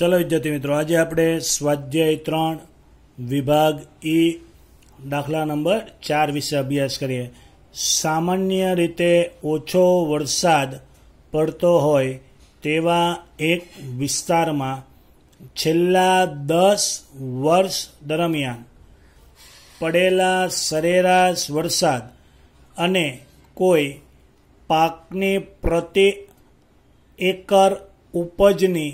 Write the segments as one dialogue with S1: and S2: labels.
S1: ચલો વિદ્યાર્થી મિત્રો આજે આપણે સ્વાધ્યાય ત્રણ વિભાગ એ e, દાખલા નંબર ચાર વિશે અભ્યાસ કરીએ સામાન્ય રીતે ઓછો વરસાદ પડતો હોય તેવા એક વિસ્તારમાં છેલ્લા દસ વર્ષ દરમિયાન પડેલા સરેરાશ વરસાદ અને કોઈ પાકની પ્રતિ એકર ઉપજની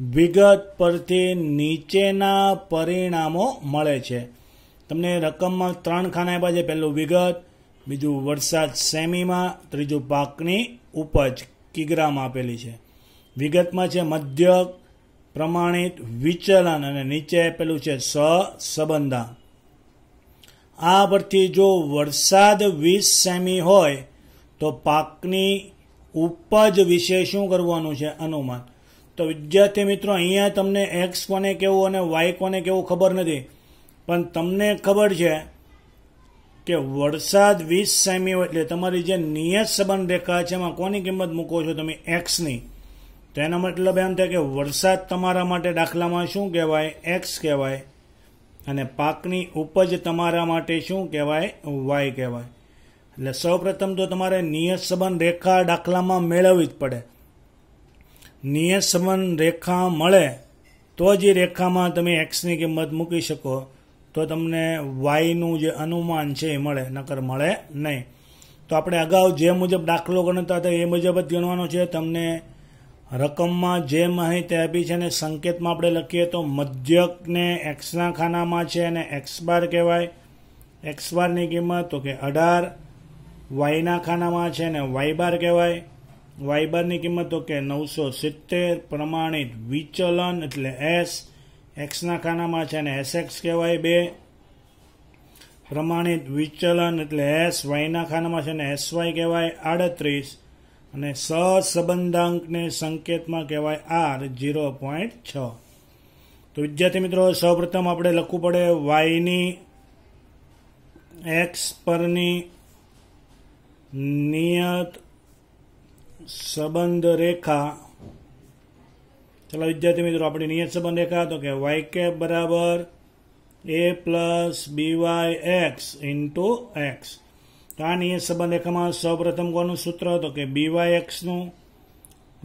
S1: વિગત પરથી નીચેના પરિણામો મળે છે તમને રકમમાં ત્રણ ખાના આપ્યા છે પહેલું વિગત બીજું વરસાદ સેમીમાં ત્રીજું પાકની ઉપજ કિગ્રામાં આપેલી છે વિગતમાં છે મધ્યક પ્રમાણિત વિચલન અને નીચે પેલું છે સ સંબંધા આ પરથી જો વરસાદ વીસ સેમી હોય તો પાકની ઉપજ વિશે શું કરવાનું છે અનુમાન તો વિદ્યાર્થી મિત્રો અહીંયા તમને એક્સ કોને કેવું અને વાય કોને કેવું ખબર નથી પણ તમને ખબર છે કે વરસાદ વીસ સેમી હોય એટલે તમારી જે નિયત સંબંધ રેખા છે એમાં કોની કિંમત મૂકો છો તમે એક્સની તો મતલબ એમ થાય કે વરસાદ તમારા માટે દાખલામાં શું કહેવાય એક્સ કહેવાય અને પાકની ઉપજ તમારા માટે શું કહેવાય વાય કહેવાય એટલે સૌપ્રથમ તો તમારે નિયત સંબંધ રેખા દાખલામાં મેળવવી જ પડે નિયસમન રેખા મળે તો જ એ રેખામાં તમે એક્સની કિંમત મૂકી શકો તો તમને વાયનું જે અનુમાન છે એ મળે નકર મળે નહીં તો આપણે અગાઉ જે મુજબ દાખલો ગણતા હતા એ મુજબ જ ગણવાનો છે તમને રકમમાં જે માહિતી આપી છે અને સંકેતમાં આપણે લખીએ તો મધ્યકને એક્સના ખાનામાં છે અને એક્સ બાર કહેવાય એક્સ બારની કિંમત તો કે અઢાર વાયના ખાનામાં છે અને વાય બાર કહેવાય વાઇબરની કિંમત તો કે નવસો સિત્તેર પ્રમાણિત વિચલન એટલે એસ એક્સના ખાનામાં છે અને એસએક્સ કહેવાય બે પ્રમાણિત વિચલન એટલે એસ વાયના ખાનામાં છે અને એસવાય કહેવાય આડત્રીસ અને સહસંબંધાંકને સંકેતમાં કહેવાય આર જીરો પોઈન્ટ છ તો વિદ્યાર્થી મિત્રો સૌપ્રથમ આપણે લખવું પડે વાયની એક્સ પરની નિયત સંબંધ રેખા ચાલો વિદ્યાર્થી મિત્રો આપણી નિયત સંબંધ રેખા તો કે વાય કેપ બરાબર A plus B Y X into X તો આ નિયત સંબંધ રેખામાં સૌપ્રથમ કોનું સૂત્ર તો કે બીવાય એક્સનું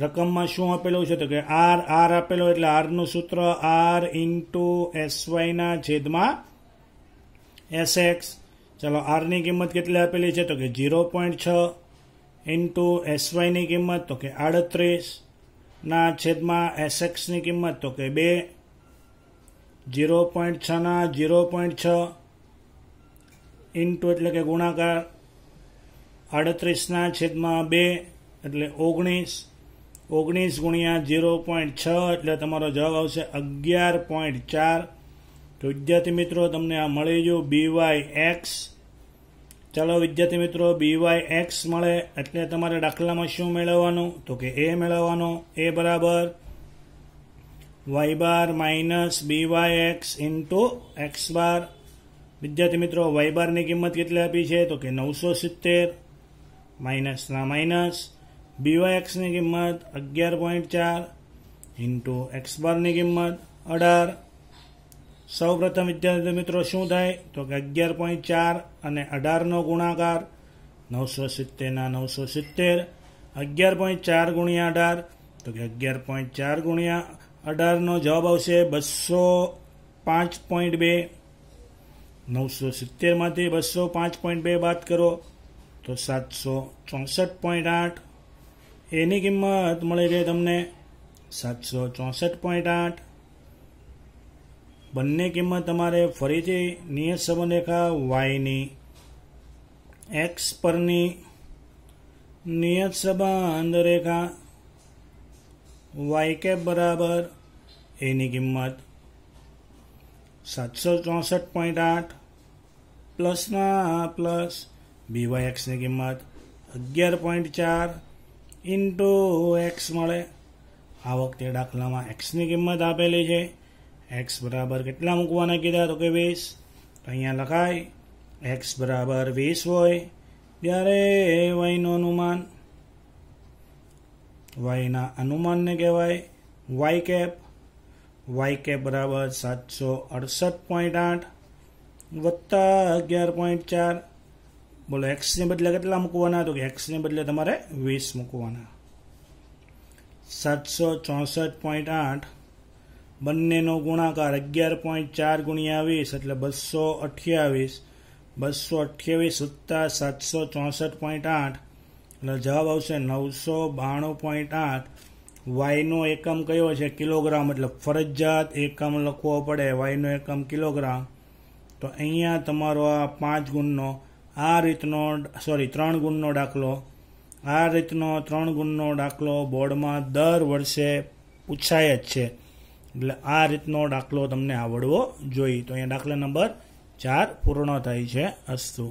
S1: રકમમાં શું આપેલું છે તો કે આર આર આપેલો એટલે આરનું સૂત્ર આર ઇન્ટુ એસવાયના છેદમાં એસ એક્સ ચાલો આરની કિંમત કેટલી આપેલી છે તો કે ઝીરો પોઈન્ટ છ ઇન્ટુ એસવાયની કિંમત તો કે આડત્રીસના છેદમાં એસએક્સની કિંમત તો કે બે જીરો પોઈન્ટ છના જીરો પોઈન્ટ છ ઇન્ટુ એટલે કે ગુણાકાર આડત્રીસના છેદમાં બે એટલે ઓગણીસ ઓગણીસ ગુણ્યા જીરો પોઈન્ટ છ એટલે તમારો જવાબ આવશે અગિયાર પોઈન્ટ ચાર તો વિદ્યાર્થી મિત્રો તમને આ મળી ગયું બીવાય એક્સ ચાલો વિદ્યાર્થી મિત્રો બીવાય એક્સ મળે એટલે તમારે દાખલામાં શું મેળવવાનું તો કે એ મેળવવાનો એ બરાબર Y bar minus B Y X into X bar વિદ્યાર્થી મિત્રો વાય બારની કિંમત કેટલી આપી છે તો કે નવસો સિત્તેર માઇનસના માઇનસ બીવાય એક્સની કિંમત અગિયાર પોઈન્ટ ચાર ઇન્ટુ એક્સ બારની કિંમત અઢાર સૌ પ્રથમ વિદ્યાર્થી મિત્રો શું થાય તો કે અગિયાર પોઈન્ટ ચાર અને અઢારનો ગુણાકાર નવસો સિત્તેરના નવસો સિત્તેર અગિયાર પોઈન્ટ ચાર ગુણ્યા અઢાર તો કે અગિયાર પોઈન્ટ ચાર ગુણ્યા અઢારનો જવાબ આવશે બસો પાંચ પોઈન્ટ બે નવસો સિત્તેરમાંથી બસો પાંચ પોઈન્ટ બે બાદ કરો તો સાતસો ચોસઠ પોઈન્ટ આઠ એની કિંમત મળી રહે તમને સાતસો ચોસઠ પોઈન્ટ આઠ બંને કિંમત તમારે ફરીથી નિયત સંબંધરેખા વાયની એક્સ પરની નિયત સંબંધ રેખા વાય કેપ બરાબર એની કિંમત સાતસો ચોસઠ પોઈન્ટ આઠ પ્લસના પ્લસ બીવાય એક્સની કિંમત અગિયાર પોઈન્ટ ચાર ઇન્ટુ એક્સ મળે આ વખતે દાખલામાં એક્સની કિંમત આપેલી છે એક્સ બરાબર કેટલા મૂકવાના કીધા તો કે વીસ તો અહીંયા લખાય એક્સ બરાબર વીસ હોય ત્યારે વાયનું અનુમાન વાયના અનુમાનને કહેવાય વાય કેપ વાય કેપ બરાબર સાતસો અડસઠ પોઈન્ટ આઠ વત્તા અગિયાર પોઈન્ટ ચાર બોલો એક્સને બદલે કેટલા મૂકવાના તો કે એક્સને બદલે તમારે વીસ મૂકવાના સાતસો ચોસઠ પોઈન્ટ આઠ બંનેનો ગુણાકાર અગિયાર પોઈન્ટ ચાર ગુણ્યા વીસ એટલે બસો અઠ્યાવીસ બસો અઠ્યાવીસ સત્તા સાતસો ચોસઠ પોઈન્ટ આઠ એટલે જવાબ આવશે નવસો બાણું પોઈન્ટ આઠ વાયનો એકમ કયો છે કિલોગ્રામ એટલે ફરજિયાત એકમ લખવો પડે વાયનો એકમ કિલોગ્રામ તો અહીંયા તમારો આ પાંચ ગુણનો આ રીતનો સોરી ત્રણ ગુણનો દાખલો આ રીતનો ત્રણ ગુણનો દાખલો બોર્ડમાં દર વર્ષે પૂછાય જ છે એટલે આ રીતનો દાખલો તમને આવડવો જોઈએ તો અહીંયા દાખલા નંબર ચાર પૂર્ણ થાય છે અસ્તુ